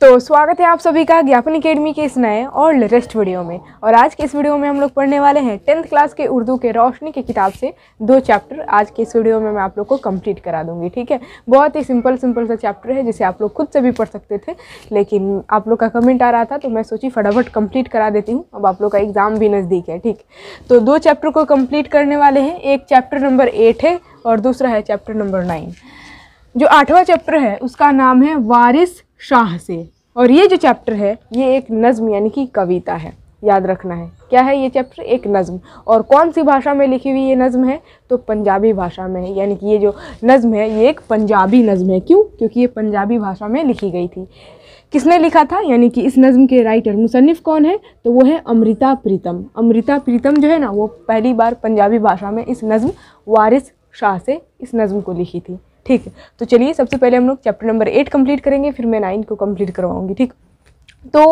तो स्वागत है आप सभी का ज्ञापन अकेडमी के इस नए और लेटेस्ट वीडियो में और आज के इस वीडियो में हम लोग पढ़ने वाले हैं टेंथ क्लास के उर्दू के रोशनी की किताब से दो चैप्टर आज के इस वीडियो में मैं आप लोग को कंप्लीट करा दूंगी ठीक है बहुत ही सिंपल सिंपल सा चैप्टर है जिसे आप लोग खुद से भी पढ़ सकते थे लेकिन आप लोग का कमेंट आ रहा था तो मैं सोची फटाफट कम्प्लीट करा देती हूँ अब आप लोग का एग्ज़ाम भी नज़दीक है ठीक तो दो चैप्टर को कम्प्लीट करने वाले हैं एक चैप्टर नंबर एट है और दूसरा है चैप्टर नंबर नाइन जो आठवां चैप्टर है उसका नाम है वारिस शाह से और ये जो चैप्टर है ये एक नज़म यानी कि कविता है याद रखना है क्या है ये चैप्टर एक नज़म और कौन सी भाषा में लिखी हुई ये नज़म है तो पंजाबी भाषा में है यानी कि ये जो नज़म है ये एक पंजाबी नज़म है क्यों क्योंकि ये पंजाबी भाषा में लिखी गई थी किसने लिखा था यानी कि इस नज़म के राइटर मुसनफ़ कौन है तो वो है अमृता प्रीतम अमृता प्रीतम जो है ना वो पहली बार पंजाबी भाषा में इस नज़म वारिस शाह से इस नज़म को लिखी थी ठीक है तो चलिए सबसे पहले हम लोग चैप्टर नंबर एट कंप्लीट करेंगे फिर मैं नाइन को कंप्लीट करवाऊंगी ठीक तो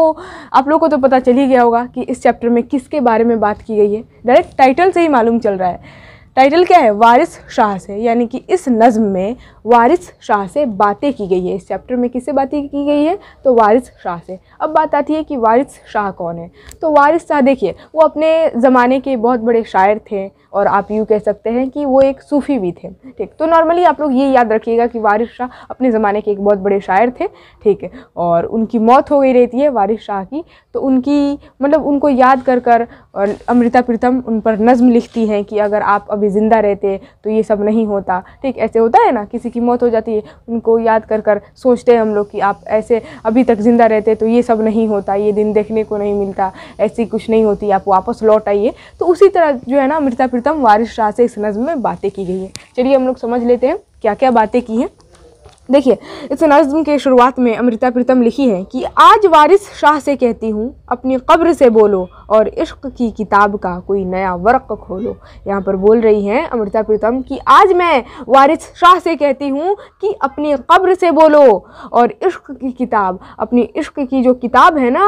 आप लोगों को तो पता चल ही गया होगा कि इस चैप्टर में किसके बारे में बात की गई है डायरेक्ट टाइटल से ही मालूम चल रहा है टाइटल क्या है वारिस शाह से यानी कि इस नज़म में वारिस शाह से बातें की गई है इस चैप्टर में किससे बातें की गई है तो वारिस शाह से अब बात आती है कि वारिस शाह कौन है तो वारिस शाह देखिए वो अपने ज़माने के बहुत बड़े शायर थे और आप यूँ कह सकते हैं कि वो एक सूफ़ी भी थे ठीक तो नॉर्मली आप लोग ये याद रखिएगा कि वारिस शाह अपने ज़माने के एक बहुत बड़े शायर थे ठीक है और उनकी मौत हो गई रहती है वारिस शाह की तो उनकी मतलब उनको याद कर कर और अमृता प्रीतम उन पर नज़म लिखती हैं कि अगर आप अब अभी ज़िंदा रहते तो ये सब नहीं होता ठीक ऐसे होता है ना किसी की मौत हो जाती है उनको याद कर कर सोचते हैं हम लोग कि आप ऐसे अभी तक ज़िंदा रहते तो ये सब नहीं होता ये दिन देखने को नहीं मिलता ऐसी कुछ नहीं होती आप वापस लौट आइए तो उसी तरह जो है ना मृता प्रीतम वारिश शाह से इस नज़म में बातें की गई है चलिए हम लोग समझ लेते हैं क्या क्या बातें की हैं देखिए इस नज़म के शुरुआत में अमृता प्रीतम लिखी है कि आज वारिस शाह से कहती हूँ अपनी कब्र से बोलो और इश्क की किताब का कोई नया वर्क खोलो यहाँ पर बोल रही हैं अमृता प्रीतम कि आज मैं वारिस शाह से कहती हूँ कि अपनी कब्र से बोलो और इश्क की किताब अपनी इश्क की जो किताब है ना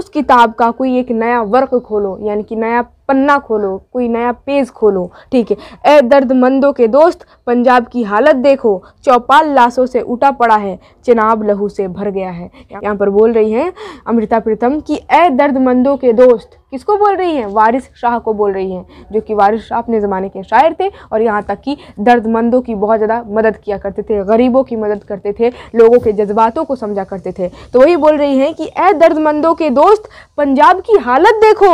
उस किताब का कोई एक नया वर्क खोलो यानी कि नया पन्ना खोलो कोई नया पेज खोलो ठीक है ए दर्द मंदों के दोस्त पंजाब की हालत देखो चौपाल लाशों से उठा पड़ा है चिनाब लहू से भर गया है यहाँ पर बोल रही हैं अमृता प्रीतम कि ए दर्दमंदों के दोस्त किसको बोल रही हैं वारिस शाह को बोल रही हैं जो कि वारिस शाह अपने ज़माने के शायर थे और यहाँ तक कि दर्दमंदों की बहुत ज़्यादा मदद किया करते थे गरीबों की मदद करते थे लोगों के जज्बातों को समझा करते थे तो वही बोल रही हैं कि ए दर्दमंदों के दोस्त पंजाब की हालत देखो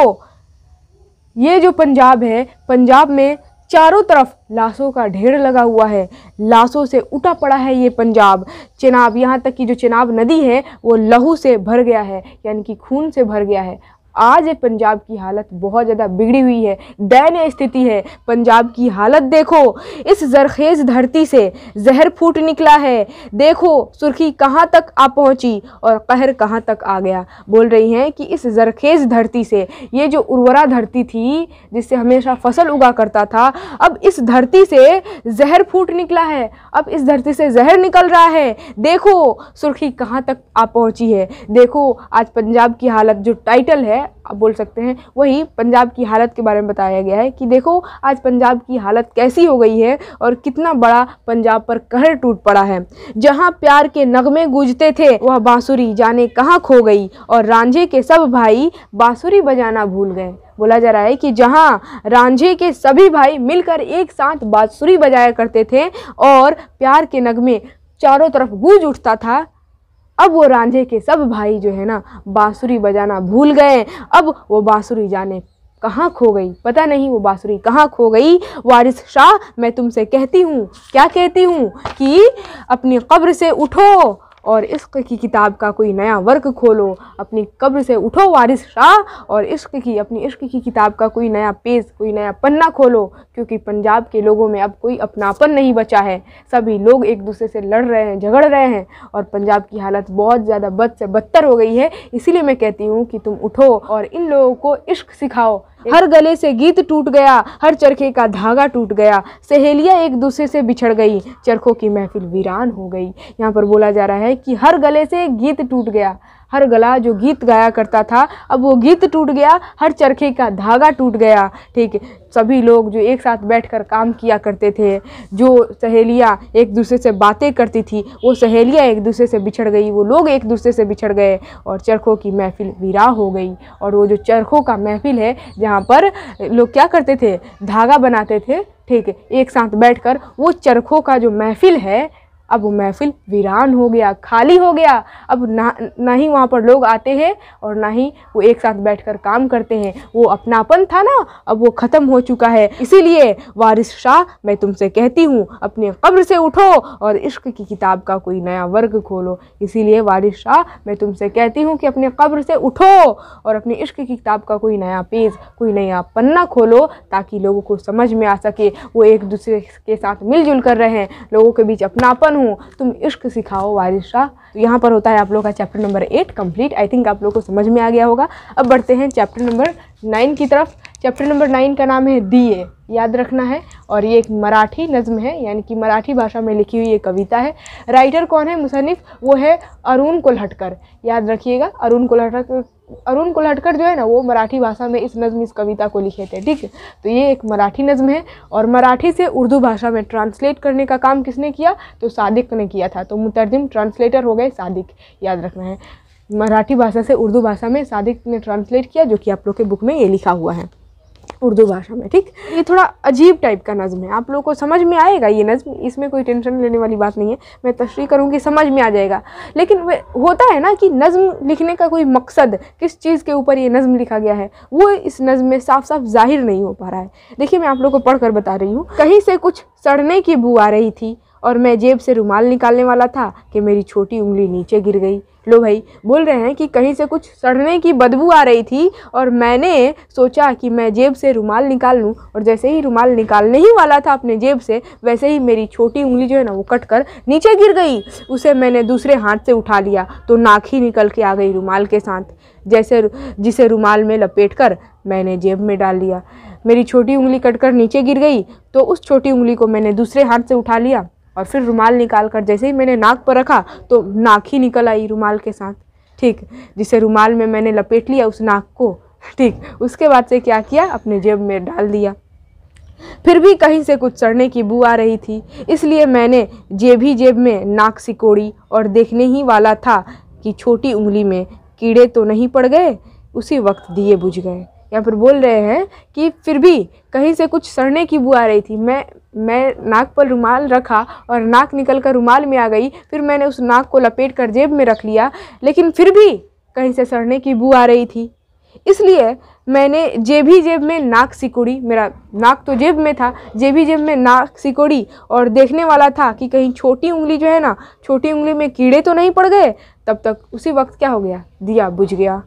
ये जो पंजाब है पंजाब में चारों तरफ लाशों का ढेर लगा हुआ है लाशों से उठा पड़ा है ये पंजाब चिनाब यहाँ तक कि जो चिनाब नदी है वो लहू से भर गया है यानी कि खून से भर गया है आज पंजाब की हालत बहुत ज़्यादा बिगड़ी हुई है दैन स्थिति है पंजाब की हालत देखो इस जरखेज़ धरती से जहर फूट निकला है देखो सुर्खी कहाँ तक आ पहुँची और कहर कहाँ तक आ गया बोल रही हैं कि इस जरखेज़ धरती से ये जो उर्वरा धरती थी जिससे हमेशा फसल उगा करता था अब इस धरती से जहर फूट निकला है अब इस धरती से जहर निकल रहा है देखो सुर्खी कहाँ तक आ पहुँची है देखो आज पंजाब की हालत जो टाइटल है है आप बोल सकते हैं वही पंजाब की हालत के बारे में बताया गया है कि देखो आज पंजाब की हालत कैसी हो गई है और कितना बड़ा पंजाब पर कहर टूट पड़ा है जहाँ प्यार के नगमे गूंजते थे वह बाँसुरी जाने कहाँ खो गई और रांझे के सब भाई बाँसुरी बजाना भूल गए बोला जा रहा है कि जहाँ रांझे के सभी भाई मिलकर एक साथ बाँसुरी बजाया करते थे और प्यार के नगमे चारों तरफ गूंज उठता था अब वो रांझे के सब भाई जो है ना बाँसुरी बजाना भूल गए अब वो बाँसुरी जाने कहाँ खो गई पता नहीं वो बाँसुरी कहाँ खो गई वारिस शाह मैं तुमसे कहती हूँ क्या कहती हूँ कि अपनी कब्र से उठो और इश्क की किताब का कोई नया वर्क खोलो अपनी कब्र से उठो वारिस शाह और इश्क की अपनी इश्क की किताब का कोई नया पेज कोई नया पन्ना खोलो क्योंकि पंजाब के लोगों में अब कोई अपनापन नहीं बचा है सभी लोग एक दूसरे से लड़ रहे हैं झगड़ रहे हैं और पंजाब की हालत बहुत ज़्यादा बद से बदतर हो गई है इसीलिए मैं कहती हूँ कि तुम उठो और इन लोगों को इश्क सिखाओ हर गले से गीत टूट गया हर चरखे का धागा टूट गया सहेलियां एक दूसरे से बिछड़ गई चरखों की महफिल वीरान हो गई यहाँ पर बोला जा रहा है कि हर गले से गीत टूट गया हर गला जो गीत गाया करता था अब वो गीत टूट गया हर चरखे का धागा टूट गया ठीक है सभी लोग जो एक साथ बैठकर काम किया करते थे जो सहेलियाँ एक दूसरे से बातें करती थी वो सहेलियाँ एक दूसरे से बिछड़ गई वो लोग एक दूसरे से बिछड़ गए और चरखों की महफिल वीरा हो गई और वो जो चरखों का महफिल है जहाँ पर लोग क्या करते थे धागा बनाते थे ठीक है एक साथ बैठकर वो चरखों का जो महफिल है अब वो महफिल वीरान हो गया खाली हो गया अब ना ना ही वहाँ पर लोग आते हैं और ना ही वो एक साथ बैठकर काम करते हैं वो अपनापन था ना अब वो ख़त्म हो चुका है इसीलिए वारिस शाह मैं तुमसे कहती हूँ अपने कब्र से उठो और इश्क की किताब का कोई नया वर्ग खोलो इसीलिए वारिस शाह मैं तुमसे कहती हूँ कि अपने कब्र से उठो और अपने इश्क की किताब का कोई नया पेज कोई नया पन्ना खोलो ताकि लोगों को समझ में आ सके वो एक दूसरे के साथ मिलजुल कर रहे हैं लोगों के बीच अपनापन हूँ तुम इश्क सिखाओ शाह तो यहाँ पर होता है आप लोग का chapter number eight complete I think आप लोग को समझ में आ गया होगा अब बढ़ते हैं चैप्टर नंबर नाइन की तरफ चैप्टर नंबर नाइन का नाम है दिए याद रखना है और ये एक मराठी नज़म है यानी कि मराठी भाषा में लिखी हुई ये कविता है राइटर कौन है मुसनफ़ वो है अरुण कोल्हटकर याद रखिएगा अरुण कोल्हटकर अरुण कोल्हटकर जो है ना वो मराठी भाषा में इस नज़म इस कविता को लिखे थे ठीक है तो ये एक मराठी नज़म है और मराठी से उर्दू भाषा में ट्रांसलेट करने का काम किसने किया तो सादिक ने किया था तो मुतरजिम ट्रांसलेटर हो गए सादिक याद रखना है मराठी भाषा से उर्दू भाषा में सादिक ने ट्रांसलेट किया जो कि आप लोग के बुक में ये लिखा हुआ है उर्दू भाषा में ठीक ये थोड़ा अजीब टाइप का नज़म है आप लोगों को समझ में आएगा ये नज़म इसमें कोई टेंशन लेने वाली बात नहीं है मैं तशरी करूँगी समझ में आ जाएगा लेकिन होता है ना कि नज़म लिखने का कोई मकसद किस चीज़ के ऊपर ये नज़म लिखा गया है वो इस नज़म में साफ साफ जाहिर नहीं हो पा रहा है देखिए मैं आप लोग को पढ़ कर बता रही हूँ कहीं से कुछ सड़ने की बू आ रही थी और मैं जेब से रुमाल निकालने वाला था कि मेरी छोटी उंगली नीचे गिर गई लो भाई बोल रहे हैं कि कहीं से कुछ सड़ने की बदबू आ रही थी और मैंने सोचा कि मैं जेब से रुमाल निकाल लूँ और जैसे ही रुमाल निकालने ही वाला था अपने जेब से वैसे ही मेरी छोटी उंगली जो है ना वो कट कर नीचे गिर गई उसे मैंने दूसरे हाथ से उठा लिया तो नाक ही निकल के आ गई रुमाल के साथ जैसे जिसे रुमाल में लपेट कर मैंने जेब में डाल लिया मेरी छोटी उंगली कट कर नीचे गिर गई तो उस छोटी उंगली को मैंने दूसरे हाथ से उठा लिया और फिर रुमाल निकाल कर जैसे ही मैंने नाक पर रखा तो नाक ही निकल आई रुमाल के साथ ठीक जिसे रुमाल में मैंने लपेट लिया उस नाक को ठीक उसके बाद से क्या किया अपने जेब में डाल दिया फिर भी कहीं से कुछ सड़ने की बू आ रही थी इसलिए मैंने जेब ही जेब में नाक सिकोड़ी और देखने ही वाला था कि छोटी उंगली में कीड़े तो नहीं पड़ गए उसी वक्त दिए बुझ गए या फिर बोल रहे हैं कि फिर भी कहीं से कुछ सड़ने की बू आ रही थी मैं मैं नाक पर रुमाल रखा और नाक निकल कर रुमाल में आ गई फिर मैंने उस नाक को लपेट कर जेब में रख लिया लेकिन फिर भी कहीं से सड़ने की बू आ रही थी इसलिए मैंने जेब ही जेब में नाक सिकोड़ी मेरा नाक तो जेब में था जेब ही जेब में नाक सिकोड़ी और देखने वाला था कि कहीं छोटी उंगली जो है ना छोटी उंगली में कीड़े तो नहीं पड़ गए तब तक उसी वक्त क्या हो गया दिया बुझ गया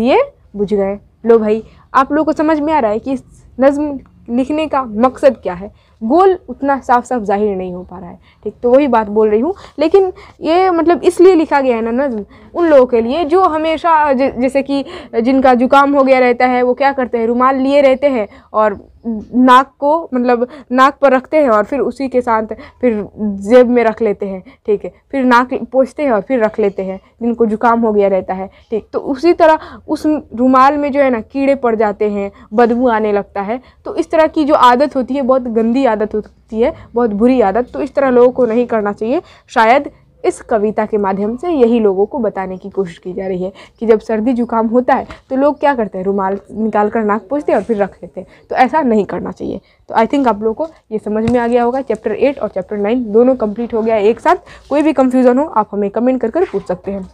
दिए बुझ गए लो भाई आप लोगों को समझ में आ रहा है कि इस नज़म लिखने का मकसद क्या है गोल उतना साफ साफ जाहिर नहीं हो पा रहा है ठीक तो वही बात बोल रही हूँ लेकिन ये मतलब इसलिए लिखा गया है ना नज़म उन लोगों के लिए जो हमेशा जैसे कि जिनका जुकाम हो गया रहता है वो क्या करते हैं रुमाल लिए रहते हैं और नाक को मतलब नाक पर रखते हैं और फिर उसी के साथ फिर जेब में रख लेते हैं ठीक है फिर नाक पोछते हैं और फिर रख लेते हैं जिनको जुकाम हो गया रहता है ठीक तो उसी तरह उस रुमाल में जो है ना कीड़े पड़ जाते हैं बदबू आने लगता है तो इस तरह की जो आदत होती है बहुत गंदी आदत होती है बहुत बुरी आदत तो इस तरह लोगों को नहीं करना चाहिए शायद इस कविता के माध्यम से यही लोगों को बताने की कोशिश की जा रही है कि जब सर्दी जुकाम होता है तो लोग क्या करते हैं रुमाल निकाल कर नाक पूछते हैं और फिर रख लेते हैं तो ऐसा नहीं करना चाहिए तो आई थिंक आप लोगों को ये समझ में आ गया होगा चैप्टर एट और चैप्टर नाइन दोनों कंप्लीट हो गया एक साथ कोई भी कन्फ्यूज़न हो आप हमें कमेंट कर कर पूछ सकते हैं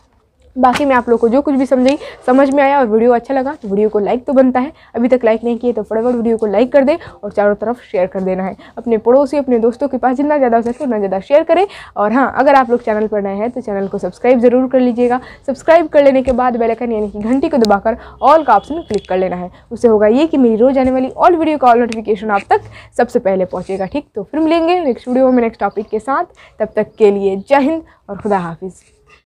बाकी मैं आप लोग को जो कुछ भी समझाई समझ में आया और वीडियो अच्छा लगा तो वीडियो को लाइक तो बनता है अभी तक लाइक नहीं किए तो फटाफट वीडियो को लाइक कर दे और चारों तरफ शेयर कर देना है अपने पड़ोसी अपने दोस्तों के पास जितना ज़्यादा हो सके उतना ज़्यादा शेयर करें और हाँ अगर आप लोग चैनल पर नए हैं तो चैनल को सब्सक्राइब ज़रूर कर लीजिएगा सब्सक्राइब कर लेने के बाद बेलकन यानी कि घंटी को दबाकर ऑल का ऑप्शन क्लिक कर लेना है उससे होगा ये कि मेरी रोज़ आने वाली ऑल वीडियो का ऑल नोटिफिकेशन आप तक सबसे पहले पहुँचेगा ठीक तो फिर मिलेंगे नेक्स्ट वीडियो में नेक्स्ट टॉपिक के साथ तब तक के लिए जय हिंद और खुदा हाफिज़